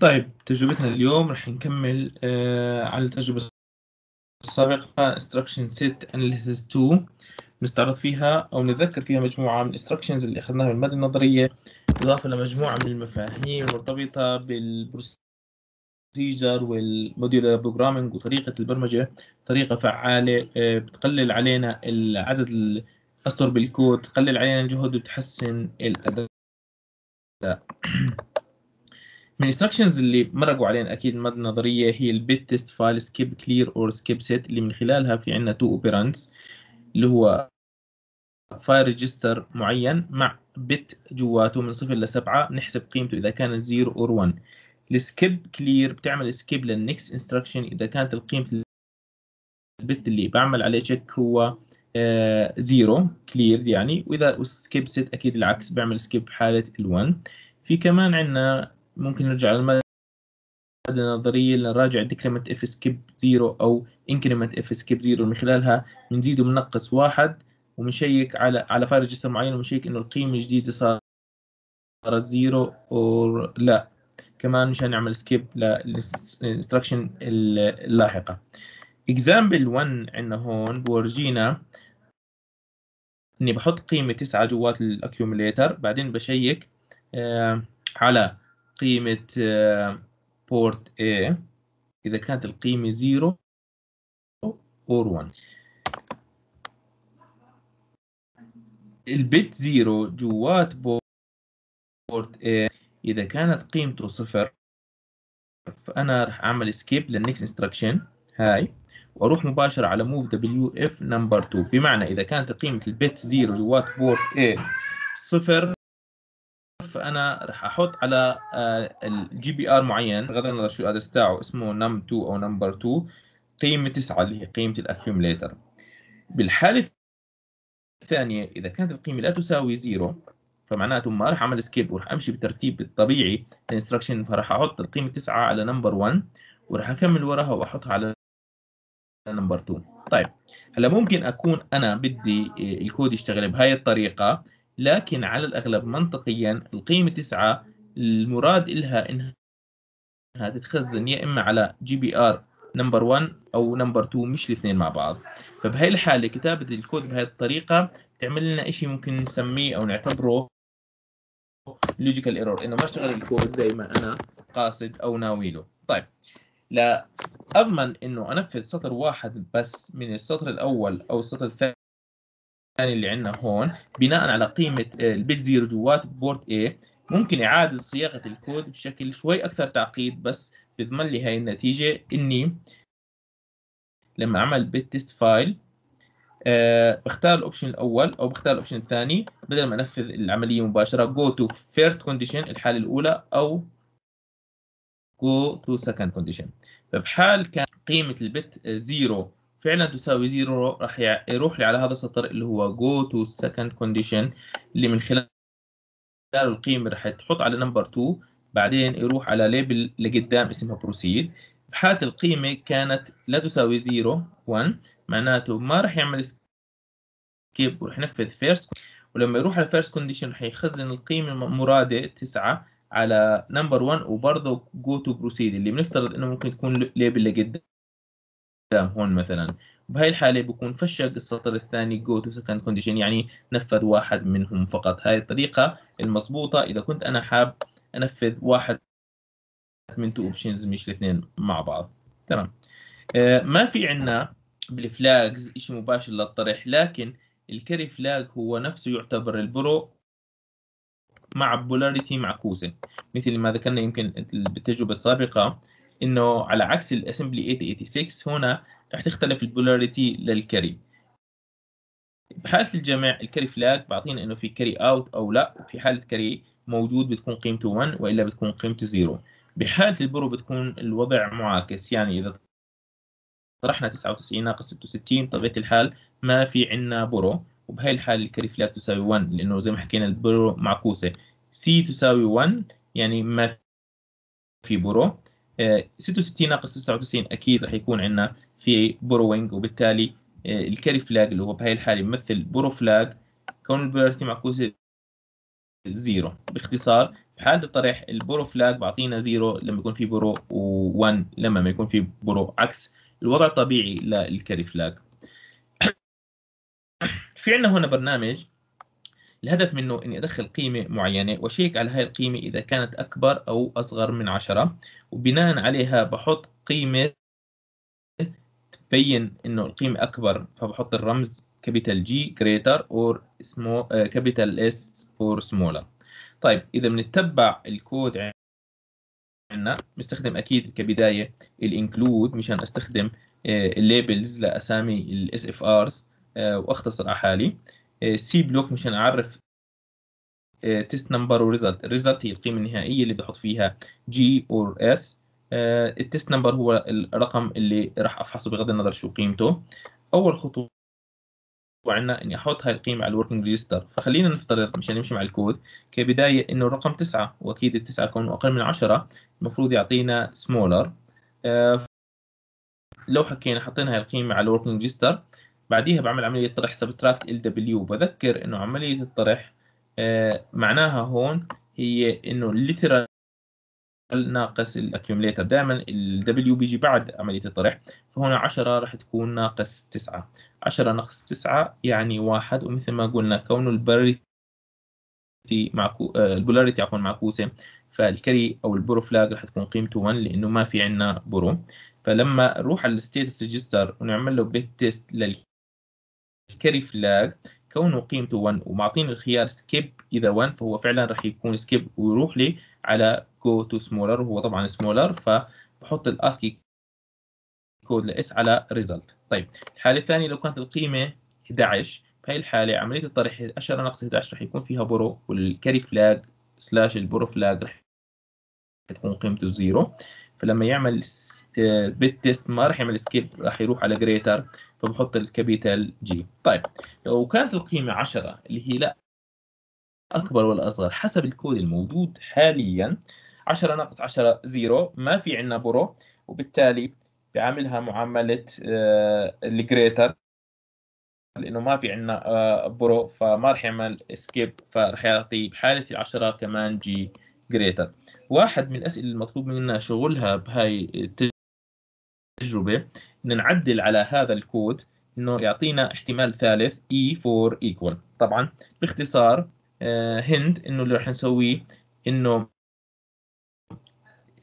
طيب تجربتنا اليوم رح نكمل آه على التجربة السابقة Instruction Set Analysis 2 نستعرض فيها أو نتذكر فيها مجموعة من instructions اللي أخذناها من المادة النظرية إضافة لمجموعة من المفاهيم المرتبطة بالبروسيجر والموديولر بروجرامينج وطريقة البرمجة طريقة فعالة آه بتقلل علينا العدد الأسطر بالكود تقلل علينا الجهد وتحسن الأداء من الانستركشنز اللي مرقوا علينا اكيد الماده النظريه هي البيت تيست فايل سكيب كلير اور سكيب سيت اللي من خلالها في عندنا تو اوبيرانس اللي هو فايل ريجستر معين مع بت جواته من صفر لسبعة نحسب قيمته إذا كان 0 أو 1 السكيب كلير بتعمل سكيب للنكست انستركشن إذا كانت القيمة البت اللي بعمل عليه تشيك هو آه كلير يعني وإذا سكيب سيت أكيد العكس بعمل سكيب حالة ال1 في كمان عندنا ممكن نرجع للمادة النظرية لنراجع ديكريمنت اف سكيب زيرو أو انكريمنت اف سكيب زيرو من خلالها بنزيد وبنقص واحد وبنشيك على على فارق جسم معين وبنشيك إنه القيمة الجديدة صارت زيرو أو لا كمان مشان نعمل سكيب للانستركشن اللاحقة اكزامبل 1 عندنا هون بورجينا اني بحط قيمة 9 جوات الاكيوميليتر بعدين بشيك آه، على قيمة بورت آه، A إذا كانت القيمة 0 or 1 البت 0 جوات بورت A إذا كانت قيمته صفر فأنا راح أعمل سكيب للنكست انستركشن هاي وأروح مباشرة على move WF number 2 بمعنى إذا كانت قيمة البت 0 جوات بورت A صفر فانا رح احط على الجي بي ار معين بغض النظر شو الادرس تاعه اسمه نم 2 او نمبر 2 قيمه 9 اللي هي قيمه الاكيوميليتر بالحاله الثانيه اذا كانت القيمه لا تساوي زيرو فمعناته ما راح اعمل سكيب وراح امشي بالترتيب الطبيعي الانستركشن فراح احط القيمه 9 على نمبر 1 وراح اكمل وراها واحطها على نمبر 2 طيب هلا ممكن اكون انا بدي آه، الكود يشتغل بهاي الطريقه لكن على الأغلب منطقيا القيمة 9 المراد إلها إنها تتخزن يا إما على جي بي آر نمبر 1 أو نمبر 2 مش الاثنين مع بعض فبهي الحالة كتابة الكود بهي الطريقة تعمل لنا شيء ممكن نسميه أو نعتبره لوجيكال ايرور انه ما اشتغل الكود زي ما انا قاصد او ناوي له طيب لا اضمن انه انفذ سطر واحد بس من السطر الاول او السطر الثاني الثاني اللي عندنا هون بناء على قيمه آه، البيت زيرو جوات بورت A ممكن اعاده صياغه الكود بشكل شوي اكثر تعقيد بس بيضمن لي هاي النتيجه اني لما اعمل بيت تيست فايل أه بختار الاوبشن الاول او بختار الاوبشن الثاني بدل ما انفذ العمليه مباشره جو تو فيرست كونديشن الحاله الاولى او جو تو سكند كونديشن فبحال كان قيمه البت 0 فعلا تساوي زيرو راح يروح لي على هذا السطر اللي هو go to second condition اللي من خلال القيمة راح تحط على نمبر 2 بعدين يروح على ليبل لقدام اسمها proceed بحالة القيمة كانت لا تساوي زيرو 1 معناته ما راح يعمل سكيب وراح ينفذ first ولما يروح على first condition راح يخزن القيمة المرادة 9 على نمبر 1 وبرضه go to proceed اللي بنفترض انه ممكن تكون ليبل لقدام هون مثلا بهي الحالة بكون فشق السطر الثاني go to second condition يعني نفذ واحد منهم فقط هاي الطريقة المضبوطة إذا كنت أنا حاب أنفذ واحد من two options مش الاثنين مع بعض تمام آه ما في عندنا بالفلاجز شيء مباشر للطرح لكن الكاري فلاج هو نفسه يعتبر البرو مع بولاريتي معكوسة مثل ما ذكرنا يمكن بالتجربة السابقة انه على عكس الاسمبلي 886 هنا رح تختلف البولاريتي للكري بحالة الجمع الكري فلاج بعطينا انه في كري اوت او لا في حالة كري موجود بتكون قيمته 1 والا بتكون قيمته 0 بحالة البرو بتكون الوضع معاكس يعني اذا طرحنا 99 ناقص 66 طبيعة الحال ما في عندنا برو وبهي الحالة الكري فلاج تساوي 1 لانه زي ما حكينا البرو معكوسة سي تساوي 1 يعني ما في برو 66 آه، ناقص 99 اكيد راح يكون عندنا في بروينج وبالتالي آه، الكاري فلاج اللي هو بهي الحاله بيمثل برو فلاج كون البولاريتي معكوسه زيرو باختصار بحاله الطرح البرو فلاج بعطينا زيرو لما يكون في برو و1 لما ما يكون في برو عكس الوضع الطبيعي للكاري فلاج في عندنا هنا برنامج الهدف منه إني أدخل قيمة معينة وأشيك على هاي القيمة إذا كانت أكبر أو أصغر من عشرة وبناء عليها بحط قيمة تبين إنه القيمة أكبر فبحط الرمز كابيتال جي جريتر اور كابيتال اس for سمولر طيب إذا بنتبع الكود عندنا بنستخدم أكيد كبداية الانكلود مشان أستخدم آه، الليبلز لأسامي الاس اف ارز واختصر على حالي سي آه، بلوك مشان اعرف تيست نمبر وريزلت الريزلت هي القيمه النهائيه اللي بحط فيها جي اور اس التيست نمبر هو الرقم اللي راح افحصه بغض النظر شو قيمته اول خطوه وعندنا اني احط هاي القيمه على الوركينج ريجستر فخلينا نفترض مشان نمشي مع الكود كبدايه انه الرقم 9 واكيد التسعة كونه اقل من 10 المفروض يعطينا سمولر آه، لو حكينا حطينا هاي القيمه على الوركينج ريجستر بعديها بعمل عملية طرح سبتراكت ال دبليو بذكر انه عملية الطرح آه، معناها هون هي انه الليترال ناقص الاكيوميليتر دائما ال W بيجي بعد عملية الطرح فهنا 10 راح تكون ناقص 9 10 ناقص 9 يعني واحد ومثل ما قلنا كونه البولاريتي معكو آه، البولاريتي عفوا معكوسة فالكري او البرو فلاج راح تكون قيمته 1 لانه ما في عندنا برو فلما نروح على الستيتس ريجستر ونعمل له بيت تيست لل الكاري فلاج كونه قيمته 1 ومعطيني الخيار سكيب اذا 1 فهو فعلا راح يكون سكيب ويروح لي على جو تو سمولر وهو طبعا سمولر فبحط الاسكي كود لاس على ريزلت طيب الحاله الثانيه لو كانت القيمه 11 بهي الحاله عمليه الطرح 10 ناقص 11 راح يكون فيها برو والكاري فلاج سلاش البرو فلاج راح تكون قيمته 0 فلما يعمل بيت تيست آه، ما راح يعمل سكيب راح يروح على جريتر فبحط الكابيتال جي طيب لو كانت القيمة 10 اللي هي لا أكبر ولا أصغر حسب الكود الموجود حاليا 10 ناقص 10 زيرو ما في عندنا برو وبالتالي بعملها معاملة آه، الجريتر لانه ما في عندنا آه، برو فما راح يعمل اسكيب فراح يعطي بحاله العشره كمان جي جريتر واحد من الاسئله المطلوب منا شغلها بهاي آه، التجربه بدنا نعدل على هذا الكود انه يعطينا احتمال ثالث e 4 equal طبعا باختصار هند آه، انه اللي رح نسويه انه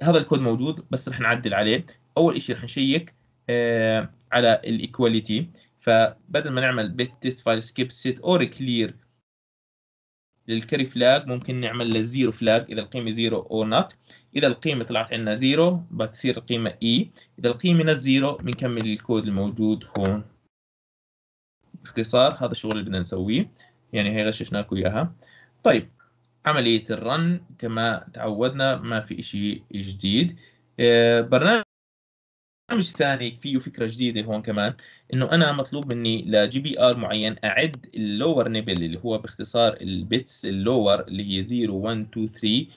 هذا الكود موجود بس رح نعدل عليه اول شيء رح نشيك آه، على الايكواليتي فبدل ما نعمل بيت تيست فايل سكيب سيت اور كلير للكري فلاج ممكن نعمل للزيرو فلاج اذا القيمه زيرو او نوت اذا القيمه طلعت عندنا زيرو بتصير القيمه اي e. اذا القيمه نت زيرو بنكمل الكود الموجود هون باختصار هذا الشغل اللي بدنا نسويه يعني هي غششناكم اياها طيب عمليه الرن كما تعودنا ما في شيء جديد آه، برنامج برنامج ثاني فيه فكره جديده هون كمان انه انا مطلوب مني لجي بي ار معين اعد اللور نيبل اللي هو باختصار البيتس اللور اللي هي 0 1 2 3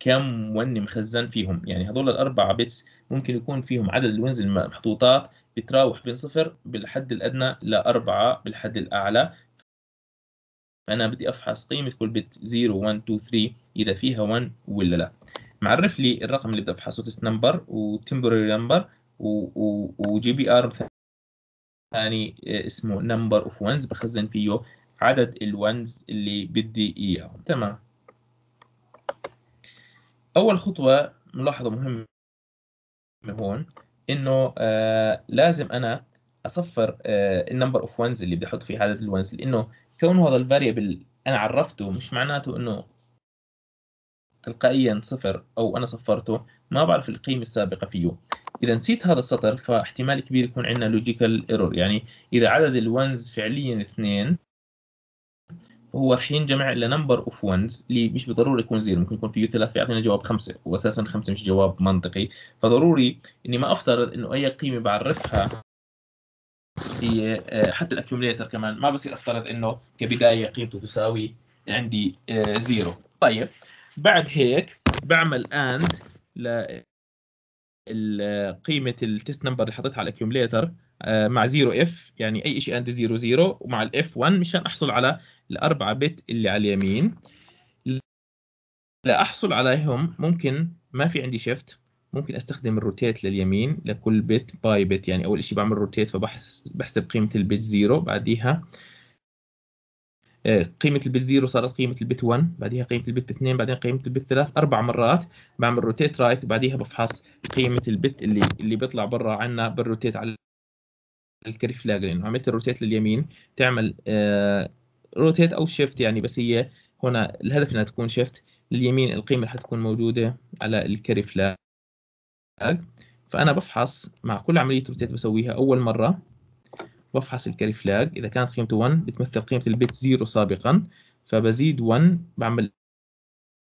كم ون مخزن فيهم يعني هذول الاربعه بيتس ممكن يكون فيهم عدد الونز المحطوطات بتراوح بين صفر بالحد الادنى لاربعه بالحد الاعلى فانا بدي افحص قيمه كل بت 0 1 2 3 اذا فيها 1 ولا لا معرف لي الرقم اللي بدا في حاسوتس نمبر وتمبوري نمبر وجي بي ار ثاني آه، اسمه نمبر اوف وانز بخزن فيه عدد الوانز اللي بدي اياهم تمام اول خطوه ملاحظه مهمه هون انه آه لازم انا اصفر آه النمبر اوف وانز اللي بدي احط فيه عدد الوانز لانه كونه هذا الفاريبل انا عرفته مش معناته انه تلقائيا صفر أو أنا صفرته ما بعرف القيمة السابقة فيه إذا نسيت هذا السطر فاحتمال كبير يكون عندنا لوجيكال ايرور يعني إذا عدد الونز فعليا اثنين هو رح ينجمع الى نمبر اوف ونز اللي مش بالضروره يكون زيرو ممكن يكون فيه ثلاث فيعطينا جواب خمسه واساسا خمسه مش جواب منطقي فضروري اني ما افترض انه اي قيمه بعرفها هي آه، حتى الاكيوميليتر كمان ما بصير افترض انه كبدايه قيمته تساوي عندي زيرو آه، طيب بعد هيك بعمل اند قيمه التست نمبر اللي حطيتها على الاكيوميليتر آه، مع 0 اف يعني اي شيء اند 0 0 ومع الاف 1 مشان احصل على الاربعه بت اللي على اليمين لاحصل عليهم ممكن ما في عندي شيفت ممكن استخدم الروتيت لليمين لكل بت باي بت يعني اول شيء بعمل روتيت فبحسب قيمه البت 0 بعديها آه، قيمه البت 0 صارت قيمه البت 1 بعديها قيمه البت 2 بعدين قيمه البت 3 اربع مرات بعمل روتيت رايت بعديها بفحص قيمه البت اللي اللي بيطلع برا عنا بالروتيت على الكري فلاج لانه عملت الروتيت لليمين تعمل آه، روتيت او شيفت يعني بس هي هنا الهدف انها تكون شيفت لليمين القيمه اللي حتكون موجوده على الكري فلاج فانا بفحص مع كل عمليه روتيت بسويها اول مره بفحص الكاري فلاج إذا كانت قيمته 1 بتمثل قيمة البيت 0 سابقا فبزيد 1 بعمل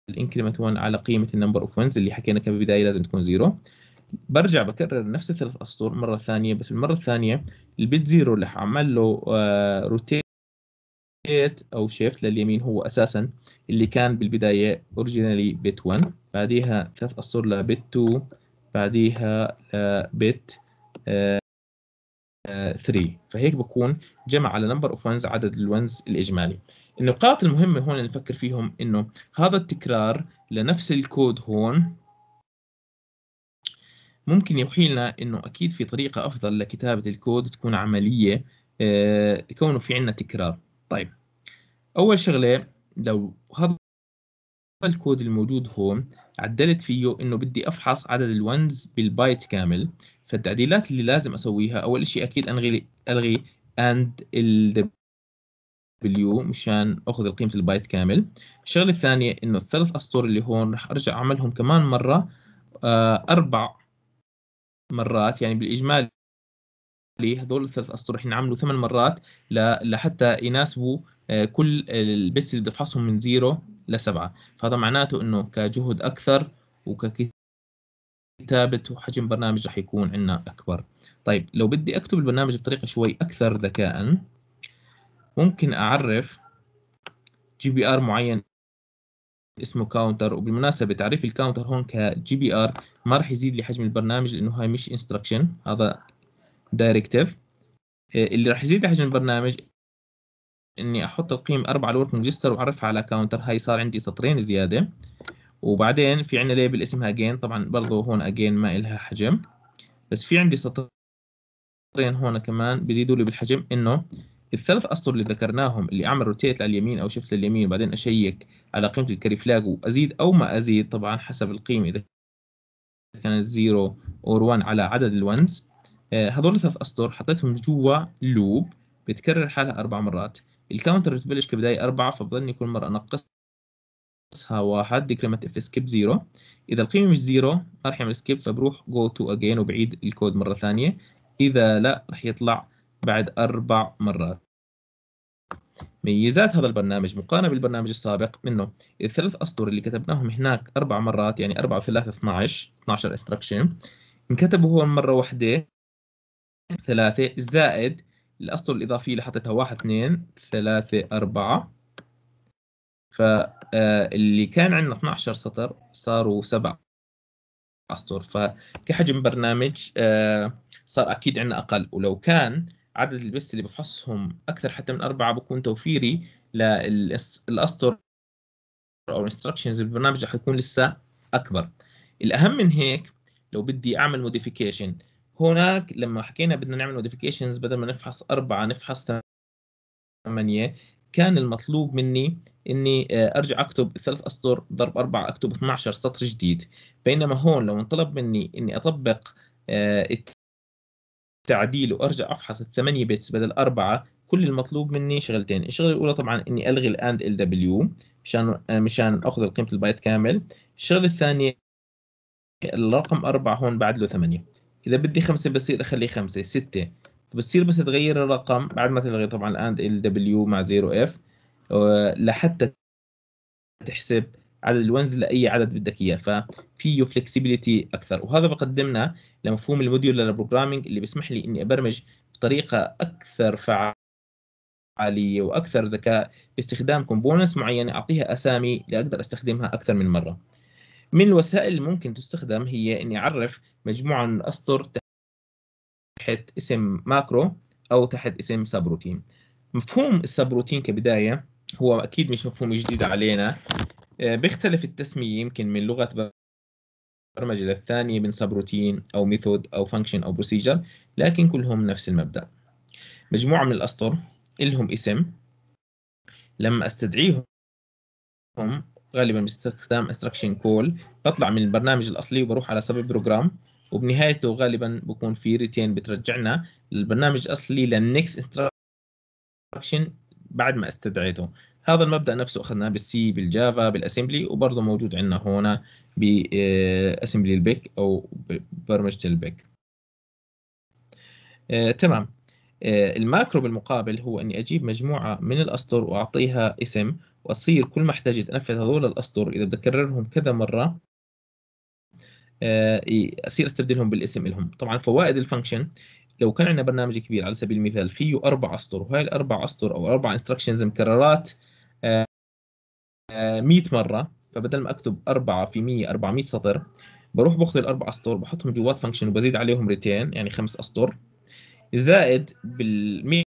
الانكريمنت 1 على قيمة النمبر اوف وينز اللي حكينا كان بالبداية لازم تكون 0 برجع بكرر نفس الثلاث اسطر مره ثانيه بس المره الثانيه البيت 0 اللي حعمل له روتيت آه، او شيفت لليمين هو اساسا اللي كان بالبدايه اوريجينالي بيت 1 بعديها ثلاث اسطر لبيت 2 بعديها لبيت آه، 3 آه، فهيك بكون جمع على نمبر اوف ونز عدد الونز الاجمالي النقاط المهمه هون نفكر فيهم انه هذا التكرار لنفس الكود هون ممكن يوحي لنا انه اكيد في طريقه افضل لكتابه الكود تكون عمليه آه، كونه في عندنا تكرار طيب اول شغله لو هذا الكود الموجود هون عدلت فيه انه بدي افحص عدد الونز بالبايت كامل فالتعديلات اللي لازم اسويها اول شيء اكيد انغي الغي اند ال دبليو مشان اخذ قيمه البايت كامل الشغله الثانيه انه الثلاث اسطر اللي هون راح ارجع اعملهم كمان مره آه اربع مرات يعني بالاجمالي هذول الثلاث اسطر رح نعمله ثمان مرات لحتى يناسبوا آه، كل البس اللي بدي افحصهم من زيرو لسبعه فهذا معناته انه كجهد اكثر وككثير ثابت وحجم برنامج راح يكون عندنا أكبر طيب لو بدي أكتب البرنامج بطريقة شوي أكثر ذكاء ممكن أعرف جي بي آر معين اسمه كاونتر وبالمناسبة تعريف الكاونتر هون كجي بي آر ما راح يزيد لي حجم البرنامج لأنه هاي مش instruction هذا دايركتيف آه، اللي راح يزيد لي حجم البرنامج إني أحط القيم 4 على الورك ريجستر وأعرفها على كاونتر هاي صار عندي سطرين زيادة وبعدين في عندنا ليبل اسمها اجين طبعا برضه هون اجين ما إلها حجم بس في عندي سطرين هون كمان بيزيدوا لي بالحجم انه الثلاث اسطر اللي ذكرناهم اللي اعمل روتيت لليمين او شفت لليمين وبعدين اشيك على قيمه الكاري فلاج وازيد او ما ازيد طبعا حسب القيمه اذا كانت 0 اور 1 على عدد الونز آه، هذول الثلاث اسطر حطيتهم جوا لوب بتكرر حالها اربع مرات الكاونتر بتبلش كبدايه اربعه فبضلني كل مره انقص واحد كلمة if skip 0 إذا القيمة مش 0 راح يعمل سكيب فبروح جو تو اجين وبعيد الكود مرة ثانية إذا لا راح يطلع بعد أربع مرات ميزات هذا البرنامج مقارنة بالبرنامج السابق منه الثلاث أسطر اللي كتبناهم هناك أربع مرات يعني 4 في 3 12 12 instruction انكتبوا هون مرة واحدة ثلاثة زائد الأسطر الإضافية اللي حطيتها 1 2 3 4 فاللي آه، كان عندنا 12 سطر صاروا سبع اسطر فكحجم برنامج آه، صار اكيد عندنا اقل ولو كان عدد البس اللي بفحصهم اكثر حتى من اربعه بكون توفيري للاسطر او انستراكشنز بالبرنامج رح يكون لسه اكبر الاهم من هيك لو بدي اعمل موديفيكيشن هناك لما حكينا بدنا نعمل موديفيكيشنز بدل ما نفحص أربعة نفحص ثمانية كان المطلوب مني اني آه، ارجع اكتب ثلاث اسطر ضرب اربعه اكتب 12 سطر جديد بينما هون لو انطلب مني اني اطبق آه، التعديل وارجع افحص الثمانيه بيتس بدل اربعه كل المطلوب مني شغلتين الشغله الاولى طبعا اني الغي الاند ال دبليو مشان آه، مشان اخذ قيمه البايت كامل الشغله الثانيه الرقم أربعة هون بعد له ثمانية إذا بدي خمسة بصير أخليه خمسة ستة بتصير بس تغير الرقم بعد ما تلغي طبعا الاند ال دبليو مع زيرو اف آه، لحتى تحسب عدد الونز لاي عدد بدك اياه ففيه فلكسبيليتي اكثر وهذا بقدمنا لمفهوم الموديولر بروجرامينج اللي بيسمح لي اني ابرمج بطريقه اكثر فعاليه واكثر ذكاء باستخدام كومبوننتس معينه اعطيها اسامي لاقدر استخدمها اكثر من مره من الوسائل اللي ممكن تستخدم هي اني اعرف مجموعه من الاسطر تحت اسم ماكرو او تحت اسم سبروتين مفهوم السبروتين كبدايه هو اكيد مش مفهوم جديد علينا آه، بيختلف التسميه يمكن من لغه برمجه للثانيه من سبروتين او ميثود او فانكشن او بروسيجر لكن كلهم نفس المبدا مجموعه من الاسطر لهم اسم لما استدعيهم غالبا باستخدام استراكشن كول بطلع من البرنامج الاصلي وبروح على سب بروجرام وبنهايته غالبا بكون في ريتين بترجعنا للبرنامج الاصلي للنكست انستراكشن بعد ما استدعيته هذا المبدا نفسه اخذناه بالسي بالجافا بالاسمبلي وبرضه موجود عندنا هنا باسمبلي آه، البيك او برمجه البيك آه، تمام آه، الماكرو بالمقابل هو اني اجيب مجموعه من الاسطر واعطيها اسم واصير كل ما احتاجت انفذ هذول الاسطر اذا بدي اكررهم كذا مره آه، اصير استبدلهم بالاسم لهم طبعا فوائد الفانكشن لو كان عندنا برنامج كبير على سبيل المثال فيه اربع اسطر وهي الاربع اسطر او اربع انستركشنز مكررات 100 آه، آه، مره فبدل ما اكتب 4 في 100 400 سطر بروح باخذ الاربع اسطر بحطهم جوات فانكشن وبزيد عليهم ريتين يعني خمس اسطر زائد بال 100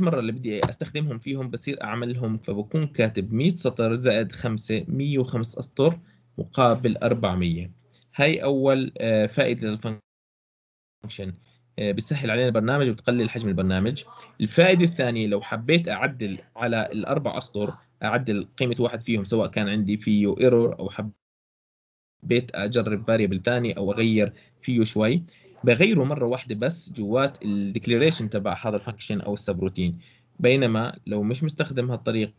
مره اللي بدي استخدمهم فيهم بصير اعملهم فبكون كاتب 100 سطر زائد 5 105 اسطر مقابل 400 هاي اول آه، فائده للفانكشن آه، بتسهل علينا البرنامج وبتقلل حجم البرنامج الفائده الثانيه لو حبيت اعدل على الاربع اسطر اعدل قيمه واحد فيهم سواء كان عندي فيه ايرور او حبيت اجرب فاريبل ثاني او اغير فيه شوي بغيره مره واحده بس جوات الديكليريشن تبع هذا الفانكشن او السبروتين بينما لو مش مستخدم هالطريقه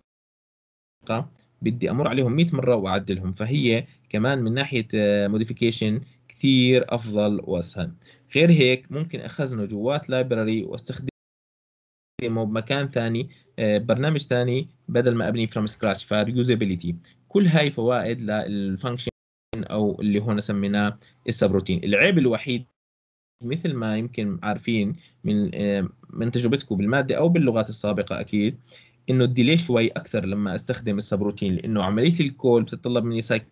بدي امر عليهم 100 مره واعدلهم فهي كمان من ناحية موديفيكيشن آه، كثير أفضل وأسهل غير هيك ممكن أخزنه جوات لايبراري واستخدمه بمكان ثاني آه، برنامج ثاني بدل ما ابني فروم سكراتش فريوزابيليتي كل هاي فوائد للفانكشن أو اللي هون سميناه السبروتين العيب الوحيد مثل ما يمكن عارفين من آه، من تجربتكم بالماده او باللغات السابقه اكيد انه الديلي شوي اكثر لما استخدم السبروتين لانه عمليه الكول بتتطلب مني سايكل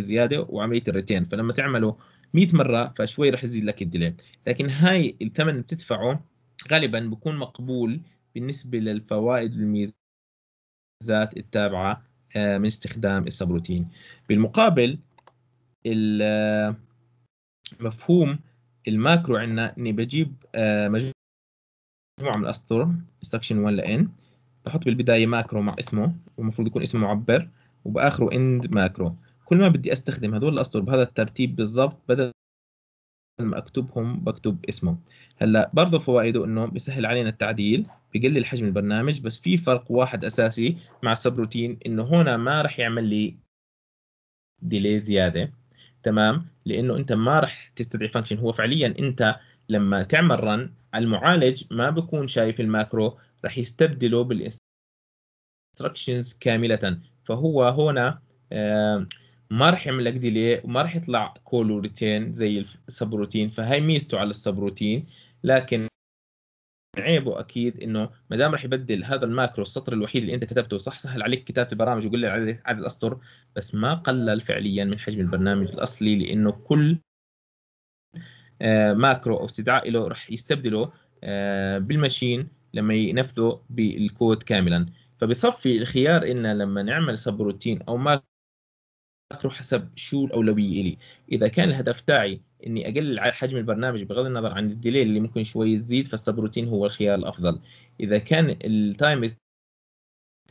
زياده وعمليه الريتين فلما تعمله 100 مره فشوي رح يزيد لك الديلي لكن هاي الثمن اللي بتدفعه غالبا بكون مقبول بالنسبه للفوائد والميزات التابعه آه، من استخدام السبروتين بالمقابل آه، مفهوم الماكرو عندنا اني بجيب آه، مجموعه من الاسطر سكشن 1 لان بحط بالبدايه ماكرو مع اسمه ومفروض يكون اسمه معبر وباخره اند ماكرو كل ما بدي استخدم هدول الاسطر بهذا الترتيب بالضبط بدل ما اكتبهم بكتب اسمه هلا برضه فوائده انه بيسهل علينا التعديل بقلل حجم البرنامج بس في فرق واحد اساسي مع السبروتين انه هنا ما راح يعمل لي ديلي زياده تمام لانه انت ما راح تستدعي فانكشن هو فعليا انت لما تعمل رن المعالج ما بكون شايف الماكرو راح يستبدله بالانستركشنز كامله فهو هنا آه ما راح يعمل لك ديلي وما راح يطلع كولورتين زي السبروتين فهي ميزته على السبروتين لكن عيبه اكيد انه ما دام راح يبدل هذا الماكرو السطر الوحيد اللي انت كتبته صح سهل عليك كتابه البرامج وقل عليك عدد الاسطر بس ما قلل فعليا من حجم البرنامج الاصلي لانه كل آه، ماكرو او استدعاء له راح يستبدله آه، بالماشين لما ينفذه بالكود كاملا فبصفي الخيار ان لما نعمل سبروتين او ماكرو اذاكره حسب شو الاولويه الي اذا كان الهدف تاعي اني اقلل حجم البرنامج بغض النظر عن الديلي اللي ممكن شوي تزيد فالسبروتين هو الخيار الافضل اذا كان التايم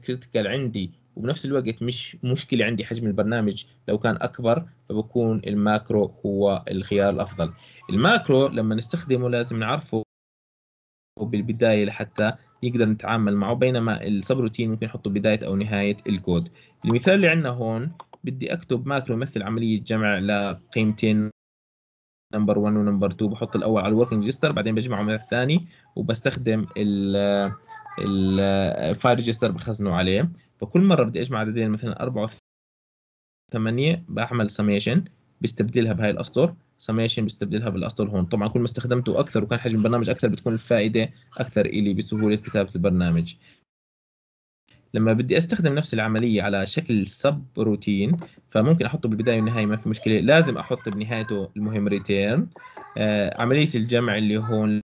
كريتيكال عندي وبنفس الوقت مش مشكله عندي حجم البرنامج لو كان اكبر فبكون الماكرو هو الخيار الافضل الماكرو لما نستخدمه لازم نعرفه او بالبدايه لحتى نقدر نتعامل معه بينما السبروتين روتين ممكن نحطه بدايه او نهايه الكود المثال اللي عندنا هون بدي اكتب ماكرو مثل عمليه جمع لقيمتين نمبر 1 ونمبر 2 بحط الاول على الوركينج ريجستر بعدين بجمعه من الثاني وبستخدم ال الفاير ريجستر بخزنه عليه فكل مره بدي اجمع عددين مثلا 4 و 8 بعمل سميشن بستبدلها بهاي الاسطر سميشن بستبدلها بالاصل هون طبعا كل ما استخدمته اكثر وكان حجم البرنامج اكثر بتكون الفائده اكثر الي بسهوله كتابه البرنامج لما بدي استخدم نفس العمليه على شكل سب روتين فممكن احطه بالبدايه والنهايه ما في مشكله لازم احط بنهايته المهم ريتيرن آه عمليه الجمع اللي هون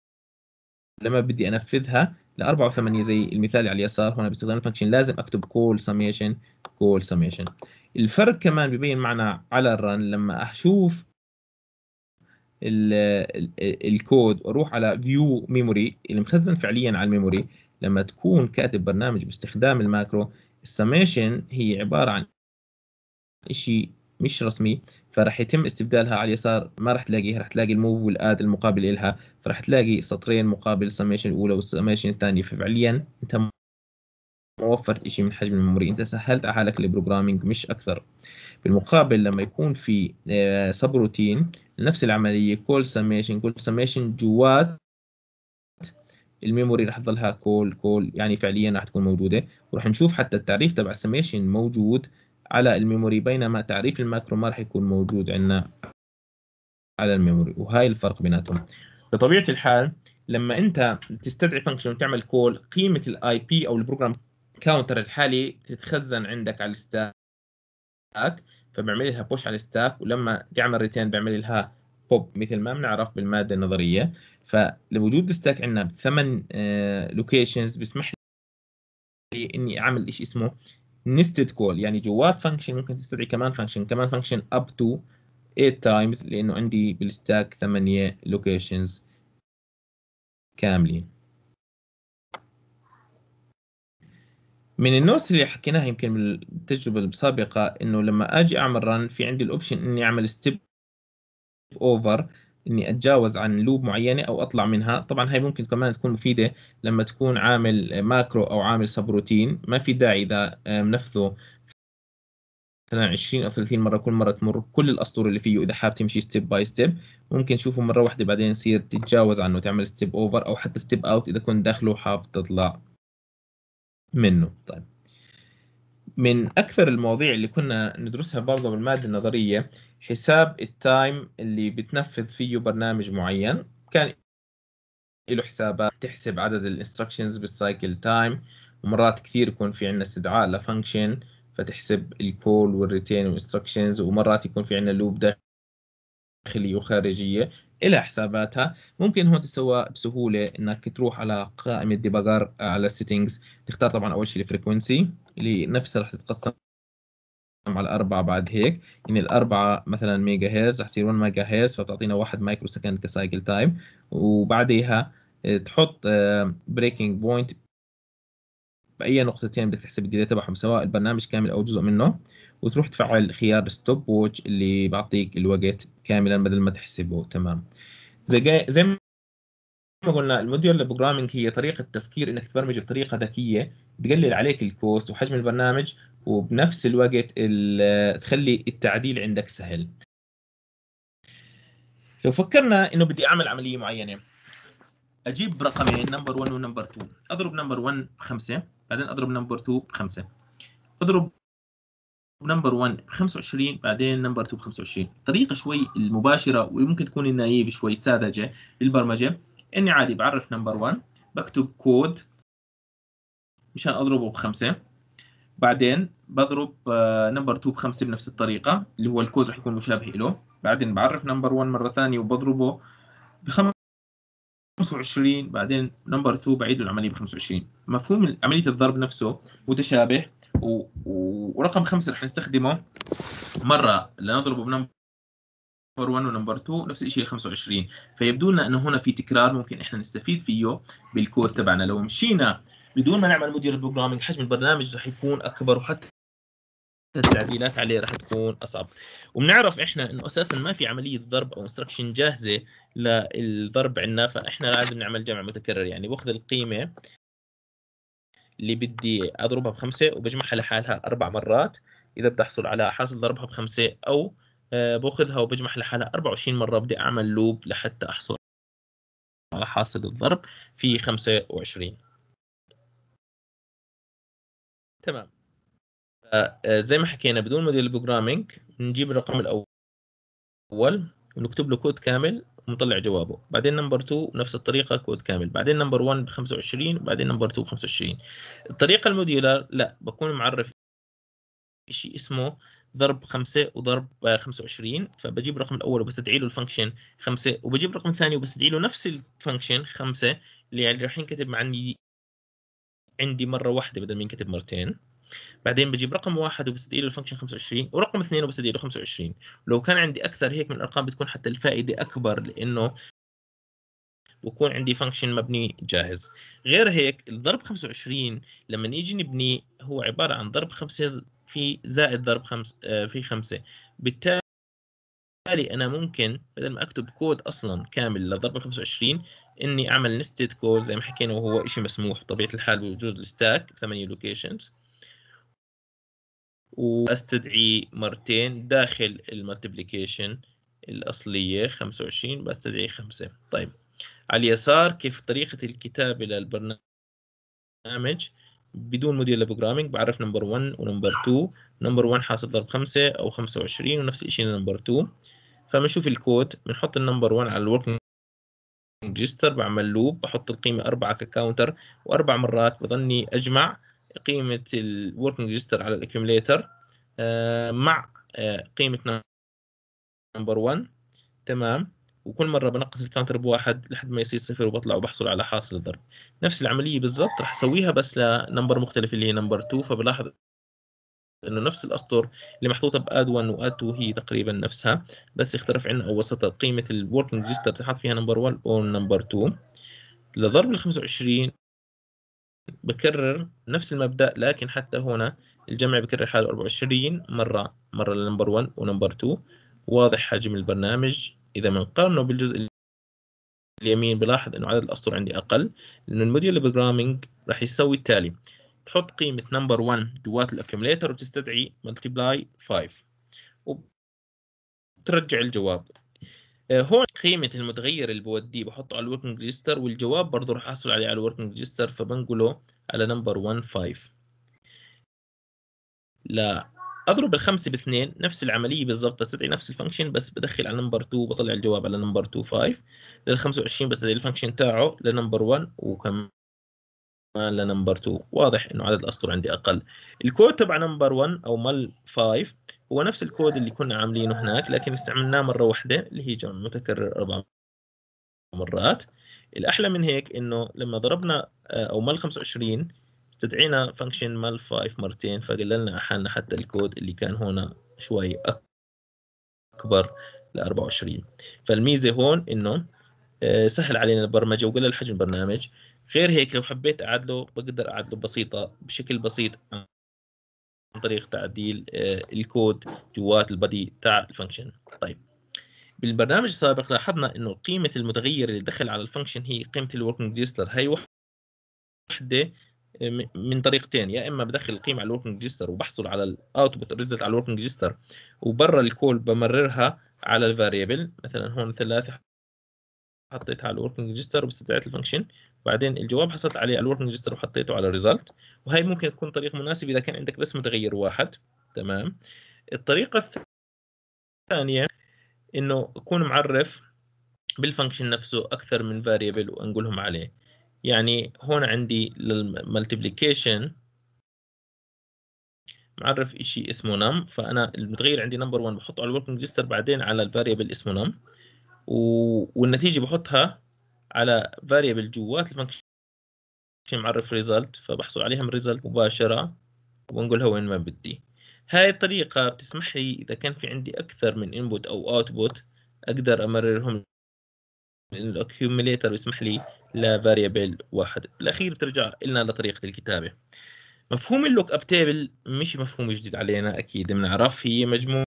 لما بدي انفذها ل 4 و8 زي المثال على اليسار هون باستخدام الفانكشن لازم اكتب كول سميشن كول سميشن الفرق كمان ببين معنا على الرن لما اشوف الكود واروح على فيو ميموري اللي مخزن فعليا على الميموري لما تكون كاتب برنامج باستخدام الماكرو السميشن هي عباره عن شيء مش رسمي فراح يتم استبدالها على اليسار ما راح تلاقيها راح تلاقي الموف والاد المقابل لها فراح تلاقي سطرين مقابل السميشن الاولى والسميشن الثانيه ففعليا انت ما وفرت شيء من حجم الميموري انت سهلت على حالك البروجرامينج مش اكثر بالمقابل لما يكون في آه، سبروتين نفس العمليه كول سميشن كول سميشن جوات الميموري رح تضلها كول كول يعني فعليا رح تكون موجوده ورح نشوف حتى التعريف تبع السميشن موجود على الميموري بينما تعريف الماكرو ما رح يكون موجود عندنا على الميموري وهاي الفرق بيناتهم بطبيعه الحال لما انت تستدعي فانكشن وتعمل كول قيمه الاي بي او البروجرام كاونتر الحالي تتخزن عندك على الستاك فبعمل لها بوش على الستاك ولما يعمل ريتين بعمل لها بوب مثل ما بنعرف بالماده النظريه فلوجود الستاك عندنا بثمان لوكيشنز آه، بيسمح لي اني اعمل شيء اسمه نستد كول يعني جوات فانكشن ممكن تستدعي كمان فانكشن كمان فانكشن اب تو 8 تايمز لانه عندي بالستاك 8 لوكيشنز كاملين من النوتس اللي حكيناها يمكن من التجربه السابقه انه لما اجي اعمل رن في عندي الاوبشن اني اعمل ستيب اوفر اني اتجاوز عن لوب معينه او اطلع منها طبعا هاي ممكن كمان تكون مفيده لما تكون عامل ماكرو او عامل سبروتين ما في داعي اذا آه، منفذه مثلا 20 او 30 مره كل مره تمر كل الاسطور اللي فيه اذا حاب تمشي ستيب باي ستيب ممكن تشوفه مره واحده بعدين يصير تتجاوز عنه تعمل ستيب اوفر او حتى ستيب اوت اذا كنت داخله حاب تطلع منه طيب من أكثر المواضيع اللي كنا ندرسها برضه بالمادة النظرية حساب التايم اللي بتنفذ فيه برنامج معين كان له حسابات تحسب عدد الانستركشنز بالسايكل تايم ومرات كثير يكون في عندنا استدعاء لفانكشن فتحسب الكول والريتين والانستركشنز ومرات يكون في عندنا لوب داخلية وخارجية إلى حساباتها ممكن هون تسوى بسهولة إنك تروح على قائمة ديباجر آه، على السيتنجز تختار طبعا أول شيء الفريكونسي اللي نفسها رح تتقسم على أربعة بعد هيك يعني الأربعة مثلا ميجا هيرز رح يصير 1 ميجا هيرز فبتعطينا 1 مايكرو سكند كسايكل تايم وبعديها آه، تحط بريكنج آه، بوينت باي نقطتين بدك تحسب الديلي تبعهم سواء البرنامج كامل او جزء منه وتروح تفعل خيار ستوب ووتش اللي بيعطيك الوقت كاملا بدل ما تحسبه تمام زي زي ما قلنا الموديول بروجرامينج هي طريقه تفكير انك تبرمج بطريقه ذكيه تقلل عليك الكوست وحجم البرنامج وبنفس الوقت تخلي التعديل عندك سهل لو فكرنا انه بدي اعمل عمليه معينه اجيب رقمين نمبر 1 ونمبر 2 اضرب نمبر 1 ب 5 بعدين اضرب نمبر 2 ب 5 اضرب ونمبر 1 ب 25 بعدين نمبر 2 ب 25 طريقه شوي المباشره وممكن تكون النايب شوي ساذجه للبرمجه اني عادي بعرف نمبر 1 بكتب كود مشان اضربه بخمسه بعدين بضرب آه، نمبر 2 بخمسه بنفس الطريقه اللي هو الكود رح يكون مشابه له بعدين بعرف نمبر 1 مره ثانيه وبضربه ب 25 بعدين نمبر 2 بعيد العمليه ب 25 مفهوم عمليه الضرب نفسه متشابه و... و... ورقم خمسه رح نستخدمه مره لنضربه بنمبر 1 ونمبر 2 نفس الشيء 25 فيبدو لنا انه هنا في تكرار ممكن احنا نستفيد فيه بالكود تبعنا لو مشينا بدون ما نعمل مدير بروجرامينج حجم البرنامج رح يكون اكبر وحتى التعديلات عليه راح تكون اصعب وبنعرف احنا انه اساسا ما في عمليه ضرب او انستركشن جاهزه للضرب عندنا فاحنا لازم نعمل جمع متكرر يعني باخذ القيمه اللي بدي اضربها بخمسه وبجمعها لحالها اربع مرات اذا بتحصل على حاصل ضربها بخمسه او آه، باخذها وبجمع لحالها 24 مره بدي اعمل لوب لحتى احصل على حاصل الضرب في 25 تمام آه، آه، زي ما حكينا بدون موديل بروجرامينج نجيب الرقم الاول ونكتب له كود كامل ومطلع جوابه بعدين نمبر 2 نفس الطريقه كود كامل بعدين نمبر 1 ب 25 بعدين نمبر 2 ب 25 الطريقه الموديولار لا بكون معرف شيء اسمه ضرب 5 وضرب 25 فبجيب الرقم الاول وبستدعي له الفانكشن 5 وبجيب الرقم الثاني وبستدعي له نفس الفانكشن 5 اللي يعني راح ينكتب عندي عندي مره واحده بدل ما ينكتب مرتين بعدين بجيب رقم واحد وبستدي له الفانكشن 25 ورقم اثنين وبستدي له 25 لو كان عندي اكثر هيك من الارقام بتكون حتى الفائده اكبر لانه بكون عندي فانكشن مبني جاهز غير هيك الضرب 25 لما نيجي نبنيه هو عباره عن ضرب 5 في زائد ضرب 5 آه، في 5 بالتالي انا ممكن بدل ما اكتب كود اصلا كامل لضرب 25 اني اعمل نستد كود زي ما حكينا وهو شيء مسموح بطبيعه الحال بوجود الستاك 8 لوكيشنز واستدعي مرتين داخل الملتبليكيشن الأصلية 25 بستدعي 5 طيب على اليسار كيف طريقة الكتابة للبرنامج بدون موديل لبروجرامينج بعرف نمبر 1 ونمبر 2 نمبر 1 حاصل ضرب 5 أو 25 ونفس الشيء نمبر 2 فبنشوف الكود بنحط النمبر 1 على الوركينج ريجستر بعمل لوب بحط القيمة 4 ككاونتر وأربع مرات بضلني أجمع قيمه الوركينج register على الاكيوميليتر آه، مع آه، قيمه نمبر 1 تمام وكل مره بنقص الكاونتر بواحد لحد ما يصير صفر وبطلع وبحصل على حاصل الضرب نفس العمليه بالضبط راح اسويها بس لنمبر مختلف اللي هي نمبر 2 فبلاحظ انه نفس الاسطر اللي محطوطه باد 1 واد 2 هي تقريبا نفسها بس اختلف عندنا او وسط قيمه الوركينج ريجستر تحط فيها نمبر 1 او نمبر 2 لضرب ال 25 بكرر نفس المبدأ لكن حتى هنا الجمع بكرر حاله 24 مرة مرة للنمبر 1 ونمبر 2 واضح حجم البرنامج إذا بنقارنه بالجزء اليمين بلاحظ إنه عدد الأسطر عندي أقل لأنه الموديول بروجرامينج راح يسوي التالي تحط قيمة نمبر 1 جوات الأكيوميليتر وتستدعي بلاي 5 وترجع الجواب آه، هون قيمه المتغير اللي بوديه بحطه على الوركينج ريجستر والجواب برضه راح احصل عليه على الوركينج ريجستر فبنقله على نمبر 1 5 لا اضرب الخمسه باثنين نفس العمليه بالضبط بستدعي نفس الفانكشن بس بدخل على نمبر 2 بطلع الجواب على نمبر 2 5 لل 25 بستدعي الفانكشن تاعه لنمبر 1 وكمان لنمبر 2 واضح انه عدد الاسطر عندي اقل الكود تبع نمبر 1 او مال 5 هو نفس الكود اللي كنا عاملينه هناك لكن استعملناه مرة واحدة اللي هي جمع متكرر أربع مرات الأحلى من هيك إنه لما ضربنا آه، أو مال 25 استدعينا فانكشن مال 5 مرتين فقللنا حالنا حتى الكود اللي كان هنا شوي أكبر ل 24 فالميزة هون إنه آه، سهل علينا البرمجة وقلل حجم البرنامج غير هيك لو حبيت أعدله بقدر أعدله بسيطة بشكل بسيط عن عن طريق تعديل آه، الكود جوات البادي تاع الفانكشن طيب بالبرنامج السابق لاحظنا انه قيمه المتغير اللي دخل على الفانكشن هي قيمه الوركينج ريجستر هي وحده آه، من طريقتين يا اما بدخل القيمه على الوركينج ريجستر وبحصل على الاوتبوت ريزلت على الوركينج ريجستر وبرا الكول بمررها على الفاريبل مثلا هون ثلاثه حطيتها على الوركينج ريجستر وبستدعيت الفانكشن بعدين الجواب حصلت عليه على الوركينج ريجستر وحطيته على ريزلت وهي ممكن تكون طريق مناسب اذا كان عندك بس متغير واحد تمام الطريقه الثانيه انه اكون معرف بالفانكشن نفسه اكثر من فاريبل وانقلهم عليه يعني هون عندي للمالتيبليكيشن معرف شيء اسمه نم فانا المتغير عندي نمبر 1 بحطه على الوركينج ريجستر بعدين على الفاريبل اسمه نم و... والنتيجه بحطها على فاريبل جوات الفانكشن معرف ريزلت فبحصل عليها من ريزلت مباشره وبنقولها وين ما بدي هاي الطريقه بتسمح لي اذا كان في عندي اكثر من انبوت او اوتبوت اقدر امررهم الاكيوميليتر بيسمح لي لفاريبل واحد بالاخير بترجع لنا لطريقه الكتابه مفهوم اللوك اب تيبل مش مفهوم جديد علينا اكيد بنعرف هي مجموعه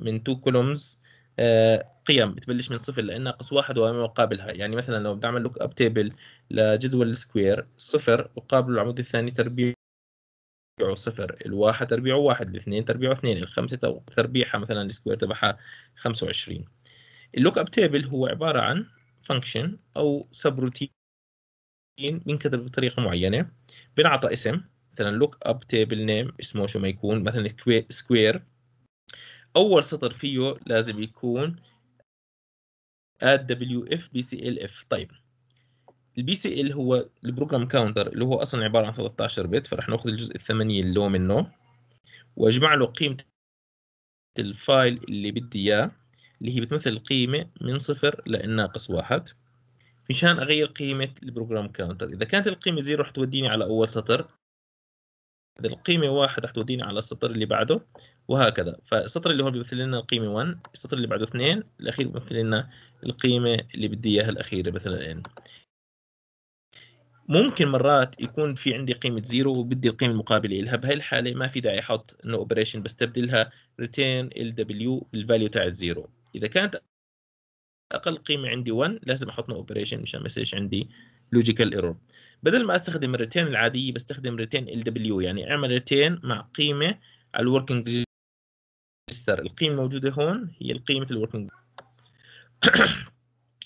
من تو كولومز آه، قيم بتبلش من صفر لان ناقص واحد وما يقابلها يعني مثلا لو بدي اعمل لوك اب تيبل لجدول السكوير صفر يقابل العمود الثاني تربيع تربيعه صفر الواحد تربيعه واحد الاثنين تربيعه اثنين الخمسة تربيعها مثلا السكوير تبعها 25 اللوك اب تيبل هو عبارة عن فانكشن أو سب روتين بينكتب بطريقة معينة بنعطى اسم مثلا لوك اب تيبل نيم اسمه شو ما يكون مثلا سكوير اول سطر فيه لازم يكون @wfbclf طيب البي سي ال هو البروجرام كاونتر اللي هو اصلا عباره عن 13 بت فرح ناخذ الجزء الثمانيه اللي هو منه واجمع له قيمه الفايل اللي بدي اياه اللي هي بتمثل القيمه من صفر لناقص واحد مشان اغير قيمه البروجرام كاونتر اذا كانت القيمه زيرو رح توديني على اول سطر اذا القيمه واحد رح توديني على السطر اللي بعده وهكذا فالسطر اللي هو بيمثل لنا القيمه 1 السطر اللي بعده 2 الاخير بيمثل لنا القيمه اللي بدي اياها الاخيره مثلا n ممكن مرات يكون في عندي قيمه 0 وبدي القيمه المقابله لها بهي الحاله ما في داعي احط انه اوبريشن بستبدلها ريتين ال دبليو بالفاليو تاعت 0 اذا كانت اقل قيمه عندي 1 لازم احط نو اوبريشن مشان ما يصيرش عندي لوجيكال ايرور بدل ما استخدم الريتين العاديه بستخدم ريتين ال دبليو يعني اعمل ريتين مع قيمه على الوركينج ريجستر القيمه الموجوده هون هي القيمه الوركينج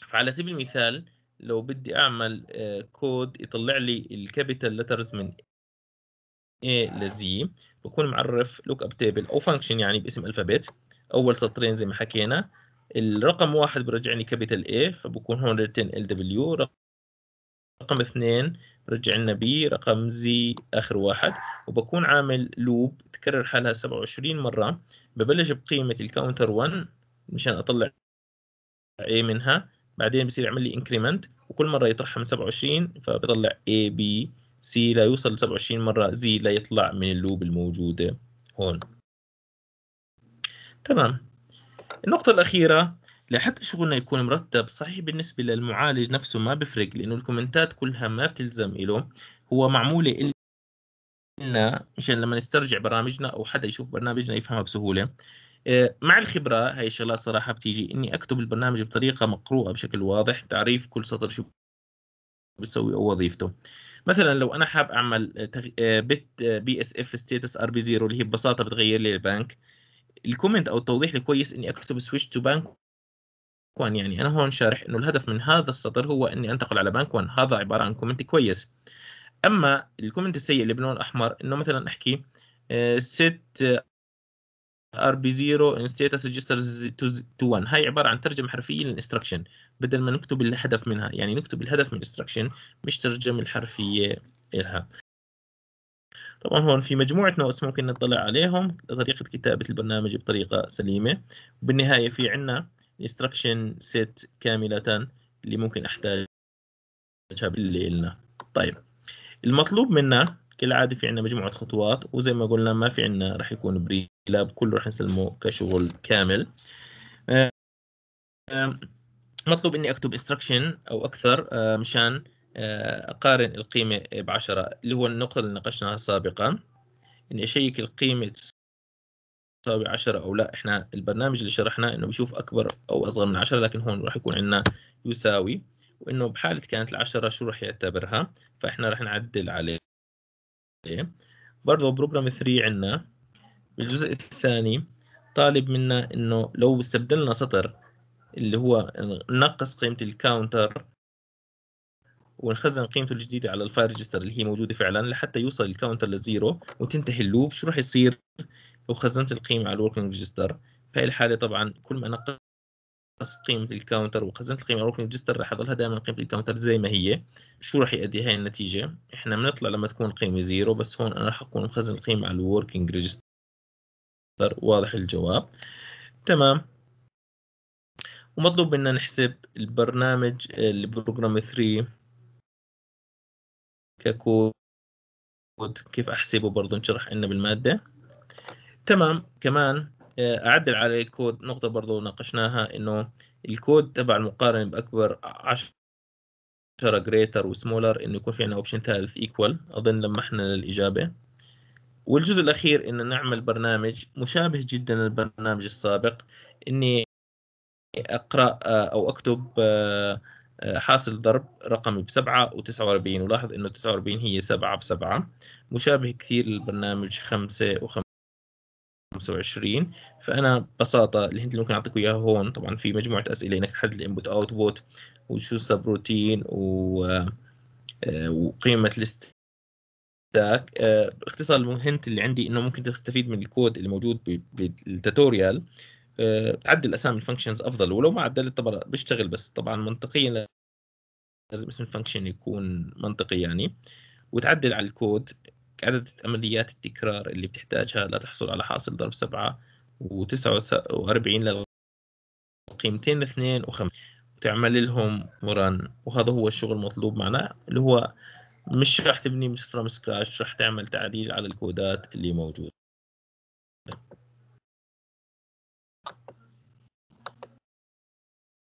فعلى سبيل المثال لو بدي اعمل كود آه، يطلع لي الكابيتال لترز من A ل Z بكون معرف لوك اب تيبل او فانكشن يعني باسم الفابيت اول سطرين زي ما حكينا الرقم واحد برجعني كابيتال A فبكون هون ريتن ال دبليو رقم اثنين رجع لنا بي رقم زي آخر واحد وبكون عامل لوب تكرر حالها 27 مرة ببلش بقيمة الكاونتر 1 مشان أطلع اي منها بعدين بصير يعمل لي انكريمنت وكل مرة يطرحها من 27 فبطلع اي بي سي لا يوصل 27 مرة لا ليطلع من اللوب الموجودة هون تمام النقطة الأخيرة لحتى شغلنا يكون مرتب صحيح بالنسبة للمعالج نفسه ما بفرق لأنه الكومنتات كلها ما بتلزم إله هو معمولة إلنا مشان لما نسترجع برامجنا أو حدا يشوف برنامجنا يفهمها بسهولة آه، مع الخبرة هاي الشغلات صراحة بتيجي إني أكتب البرنامج بطريقة مقروءة بشكل واضح تعريف كل سطر شو بيسوي أو وظيفته مثلا لو انا حاب اعمل آه، بت بي اس اف ستيتس ار بي زيرو اللي هي ببساطه بتغير لي البنك الكومنت او التوضيح الكويس اني اكتب سويتش تو بانك 1 يعني أنا هون شارح أنه الهدف من هذا السطر هو أني أنتقل على بانك 1 هذا عبارة عن كومنت كويس أما الكومنت السيء اللي باللون الأحمر أنه مثلا أحكي ست ار بي 0 ان status ريجستر تو 1 هاي عبارة عن ترجمة حرفية للانستركشن بدل ما نكتب الهدف منها يعني نكتب الهدف من الانستركشن مش ترجمة الحرفية لها طبعا هون في مجموعة نوتس ممكن نطلع عليهم لطريقة كتابة البرنامج بطريقة سليمة وبالنهاية في عنا instruction سيت كامله اللي ممكن احتاجها باللي طيب المطلوب منا كالعاده في عنا مجموعه خطوات وزي ما قلنا ما في عنا راح يكون بري لاب كله راح نسلمه كشغل كامل آه، مطلوب اني اكتب instruction او اكثر آه، مشان آه، اقارن القيمه بعشرة اللي هو النقطه اللي ناقشناها سابقا اني اشيك القيمة تساوي 10 او لا احنا البرنامج اللي شرحناه انه بيشوف اكبر او اصغر من 10 لكن هون راح يكون عندنا يساوي وانه بحاله كانت ال10 شو راح يعتبرها فاحنا راح نعدل عليه برضه بروجرام 3 عندنا بالجزء الثاني طالب منا انه لو استبدلنا سطر اللي هو نقص قيمه الكاونتر ونخزن قيمته الجديده على الفاير ريجستر اللي هي موجوده فعلا لحتى يوصل الكاونتر لزيرو وتنتهي اللوب شو راح يصير وخزنت خزنت القيمة على الوركينج ريجستر في هاي الحالة طبعا كل ما نقص قيمة الكاونتر وخزنت القيمة على الوركينج ريجستر راح تظلها دائما قيمة الكاونتر زي ما هي شو راح يؤدي هاي النتيجة احنا بنطلع لما تكون القيمة زيرو بس هون انا راح اكون مخزن القيمة على الوركينج ريجستر واضح الجواب تمام ومطلوب منا نحسب البرنامج البروجرام 3 ككود كيف احسبه برضه نشرح لنا بالماده تمام كمان آه، اعدل على الكود نقطه برضو ناقشناها انه الكود تبع المقارنه باكبر 10 جريتر وسمولر انه يكون في عندنا اوبشن ثالث ايكوال اظن لمحنا للاجابه والجزء الاخير انه نعمل برنامج مشابه جدا للبرنامج السابق اني اقرا آه، او اكتب آه، حاصل ضرب رقمي ب 7 و و49 ولاحظ انه 49 هي 7 ب 7 مشابه كثير للبرنامج 5 و 5 25 فانا ببساطه اللي اللي ممكن اعطيكم اياها هون طبعا في مجموعه اسئله انك تحدد الانبوت اوت بوت وشو السب روتين و آه، وقيمه الست تاك آه، باختصار الهنت اللي عندي انه ممكن تستفيد من الكود اللي موجود بالتوتوريال آه، تعدل اسامي الفانكشنز افضل ولو ما عدلت طبعا بيشتغل بس طبعا منطقيا لازم اسم الفانكشن يكون منطقي يعني وتعدل على الكود عدد عمليات التكرار اللي بتحتاجها لتحصل على حاصل ضرب سبعة و49 للقيمتين اثنين وخمسة وتعمل لهم وران وهذا هو الشغل المطلوب معنا اللي هو مش راح تبني فروم سكراش راح تعمل تعديل على الكودات اللي موجودة